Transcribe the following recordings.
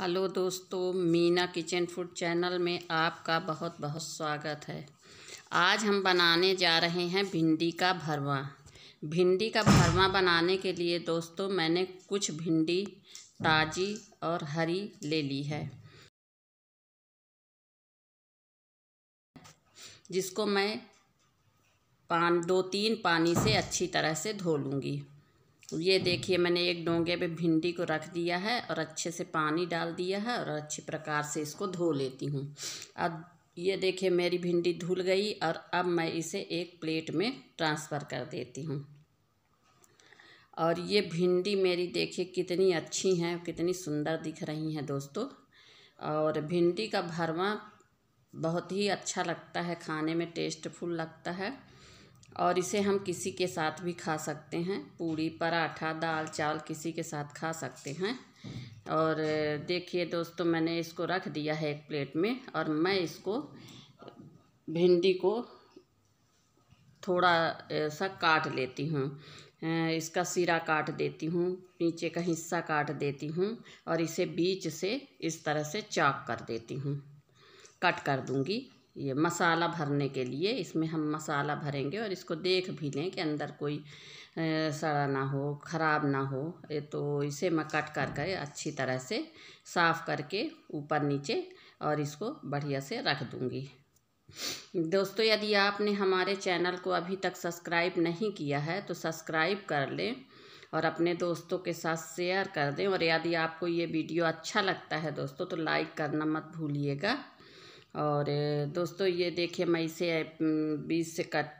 Hello दोस्तों Meena kitchen food channel में आपका बहुत बहुत स्वागत है आज हम बनाने जा रहे हैं भिंडी का भरवा भिंडी का भरवा बनाने के लिए दोस्तों मैंने कुछ भिंडी ताज़ी और हरी ले ली है जिसको मैं पान दो तीन पानी से अच्छी तरह से धो लूँगी ये देखिए मैंने एक डोंगे पे भिंडी को रख दिया है और अच्छे से पानी डाल दिया है और अच्छे प्रकार से इसको धो लेती हूँ अब ये देखिए मेरी भिंडी धुल गई और अब मैं इसे एक प्लेट में ट्रांसफ़र कर देती हूँ और ये भिंडी मेरी देखिए कितनी अच्छी हैं कितनी सुंदर दिख रही हैं दोस्तों और भिंडी का भरवा बहुत ही अच्छा लगता है खाने में टेस्टफुल लगता है और इसे हम किसी के साथ भी खा सकते हैं पूड़ी पराठा दाल चावल किसी के साथ खा सकते हैं और देखिए दोस्तों मैंने इसको रख दिया है एक प्लेट में और मैं इसको भिंडी को थोड़ा सा काट लेती हूँ इसका सिरा काट देती हूँ नीचे का हिस्सा काट देती हूँ और इसे बीच से इस तरह से चाक कर देती हूँ कट कर दूँगी ये मसाला भरने के लिए इसमें हम मसाला भरेंगे और इसको देख भी लें कि अंदर कोई सड़ा ना हो ख़राब ना हो तो इसे मैं कट कर कर अच्छी तरह से साफ़ करके ऊपर नीचे और इसको बढ़िया से रख दूँगी दोस्तों यदि आपने हमारे चैनल को अभी तक सब्सक्राइब नहीं किया है तो सब्सक्राइब कर लें और अपने दोस्तों के साथ शेयर कर दें और यदि आपको ये वीडियो अच्छा लगता है दोस्तों तो लाइक करना मत भूलिएगा और दोस्तों ये देखिए मैं इसे बीज से कट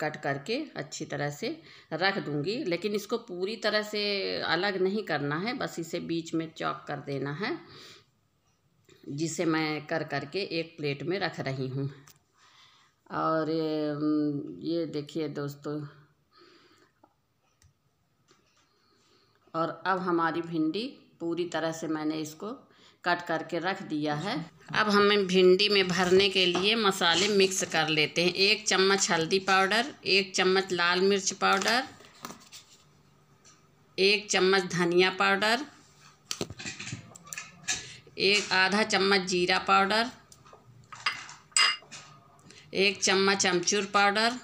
कट करके अच्छी तरह से रख दूंगी लेकिन इसको पूरी तरह से अलग नहीं करना है बस इसे बीच में चॉक कर देना है जिसे मैं कर करके एक प्लेट में रख रही हूँ और ये देखिए दोस्तों और अब हमारी भिंडी पूरी तरह से मैंने इसको कट करके रख दिया है अब हमें भिंडी में भरने के लिए मसाले मिक्स कर लेते हैं एक चम्मच हल्दी पाउडर एक चम्मच लाल मिर्च पाउडर एक चम्मच धनिया पाउडर एक आधा चम्मच जीरा पाउडर एक चम्मच अमचूर पाउडर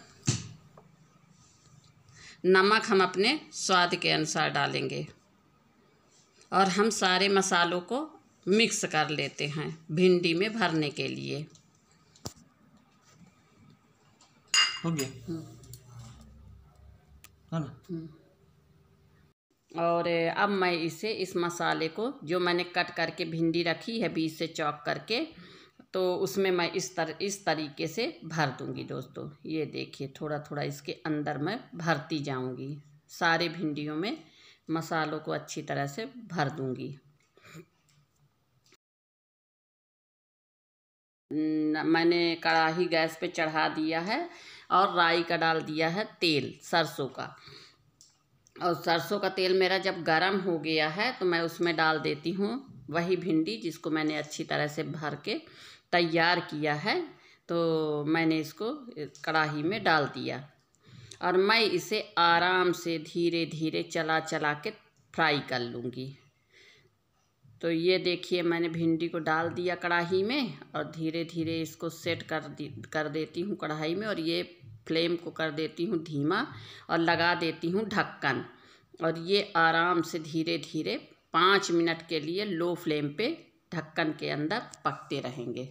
नमक हम अपने स्वाद के अनुसार डालेंगे और हम सारे मसालों को मिक्स कर लेते हैं भिंडी में भरने के लिए हो गया हाँ हम्म। और अब मैं इसे इस मसाले को जो मैंने कट करके भिंडी रखी है बीज से चॉप करके तो उसमें मैं इस तर इस तरीके से भर दूंगी दोस्तों ये देखिए थोड़ा थोड़ा इसके अंदर मैं भरती जाऊंगी सारे भिंडियों में मसालों को अच्छी तरह से भर दूंगी मैंने कढ़ाही गैस पे चढ़ा दिया है और राई का डाल दिया है तेल सरसों का और सरसों का तेल मेरा जब गरम हो गया है तो मैं उसमें डाल देती हूँ वही भिंडी जिसको मैंने अच्छी तरह से भर के तैयार किया है तो मैंने इसको कढ़ाही में डाल दिया और मैं इसे आराम से धीरे धीरे चला चला के फ्राई कर लूँगी तो ये देखिए मैंने भिंडी को डाल दिया कढ़ाई में और धीरे धीरे इसको सेट कर दी कर देती हूँ कढ़ाई में और ये फ्लेम को कर देती हूँ धीमा और लगा देती हूँ ढक्कन और ये आराम से धीरे धीरे पाँच मिनट के लिए लो फ्लेम पे ढक्कन के अंदर पकते रहेंगे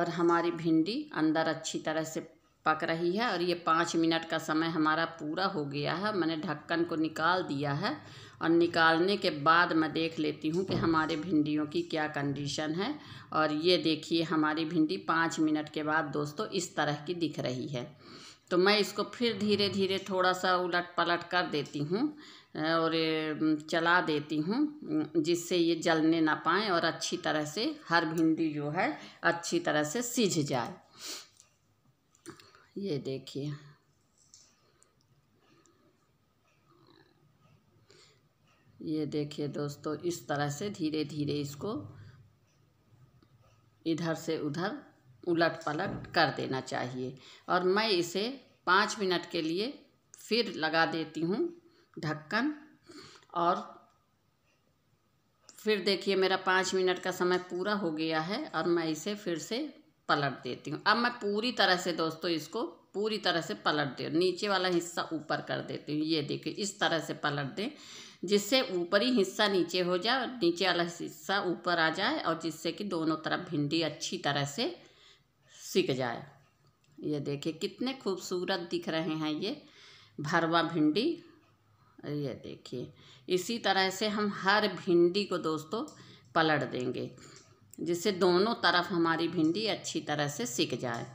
और हमारी भिंडी अंदर अच्छी तरह से पक रही है और ये पाँच मिनट का समय हमारा पूरा हो गया है मैंने ढक्कन को निकाल दिया है और निकालने के बाद मैं देख लेती हूँ कि हमारे भिंडियों की क्या कंडीशन है और ये देखिए हमारी भिंडी पाँच मिनट के बाद दोस्तों इस तरह की दिख रही है तो मैं इसको फिर धीरे धीरे थोड़ा सा उलट पलट कर देती हूँ और चला देती हूँ जिससे ये जलने ना पाए और अच्छी तरह से हर भिंडी जो है अच्छी तरह से सीझ जाए ये देखिए ये देखिए दोस्तों इस तरह से धीरे धीरे इसको इधर से उधर उलट पलट कर देना चाहिए और मैं इसे पाँच मिनट के लिए फिर लगा देती हूँ ढक्कन और फिर देखिए मेरा पाँच मिनट का समय पूरा हो गया है और मैं इसे फिर से पलट देती हूँ अब मैं पूरी तरह से दोस्तों इसको पूरी तरह से पलट दे नीचे वाला हिस्सा ऊपर कर देती हूँ ये देखिए इस तरह से पलट दें जिससे ऊपरी हिस्सा नीचे हो जाए और नीचे वाला हिस्सा ऊपर आ जाए और जिससे कि दोनों तरफ भिंडी अच्छी तरह से सिक जाए ये देखिए कितने खूबसूरत दिख रहे हैं ये भरवा भिंडी ये देखिए इसी तरह से हम हर भिंडी को दोस्तों पलट देंगे जिससे दोनों तरफ हमारी भिंडी अच्छी तरह से सिक जाए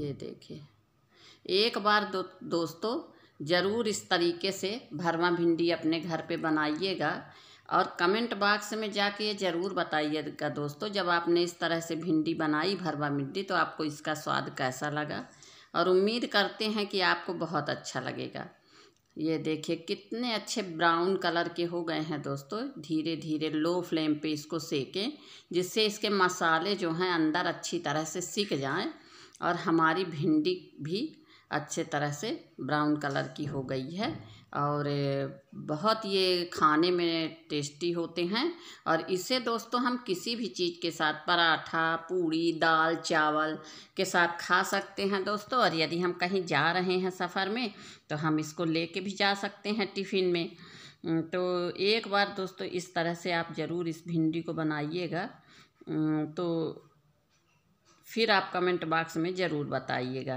ये देखिए एक बार दो दोस्तों ज़रूर इस तरीके से भरवा भिंडी अपने घर पे बनाइएगा और कमेंट बॉक्स में जाके ये ज़रूर बताइएगा दोस्तों जब आपने इस तरह से भिंडी बनाई भरवा भिंडी तो आपको इसका स्वाद कैसा लगा और उम्मीद करते हैं कि आपको बहुत अच्छा लगेगा ये देखिए कितने अच्छे ब्राउन कलर के हो गए हैं दोस्तों धीरे धीरे लो फ्लेम पे इसको सेकें जिससे इसके मसाले जो हैं अंदर अच्छी तरह से सीख जाएं और हमारी भिंडी भी अच्छे तरह से ब्राउन कलर की हो गई है और बहुत ये खाने में टेस्टी होते हैं और इसे दोस्तों हम किसी भी चीज़ के साथ पराठा पूड़ी दाल चावल के साथ खा सकते हैं दोस्तों और यदि हम कहीं जा रहे हैं सफ़र में तो हम इसको लेके भी जा सकते हैं टिफ़िन में तो एक बार दोस्तों इस तरह से आप ज़रूर इस भिंडी को बनाइएगा तो फिर आप कमेंट बॉक्स में ज़रूर बताइएगा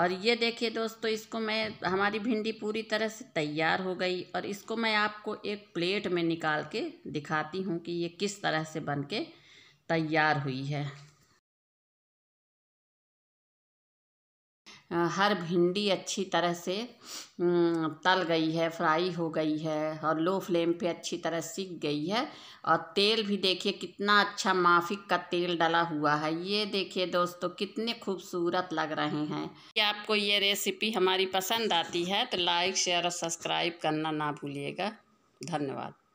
और ये देखिए दोस्तों इसको मैं हमारी भिंडी पूरी तरह से तैयार हो गई और इसको मैं आपको एक प्लेट में निकाल के दिखाती हूँ कि ये किस तरह से बन के तैयार हुई है हर भिंडी अच्छी तरह से तल गई है फ्राई हो गई है और लो फ्लेम पे अच्छी तरह सीख गई है और तेल भी देखिए कितना अच्छा माफिक का तेल डला हुआ है ये देखिए दोस्तों कितने खूबसूरत लग रहे हैं कि आपको ये रेसिपी हमारी पसंद आती है तो लाइक शेयर और सब्सक्राइब करना ना भूलिएगा धन्यवाद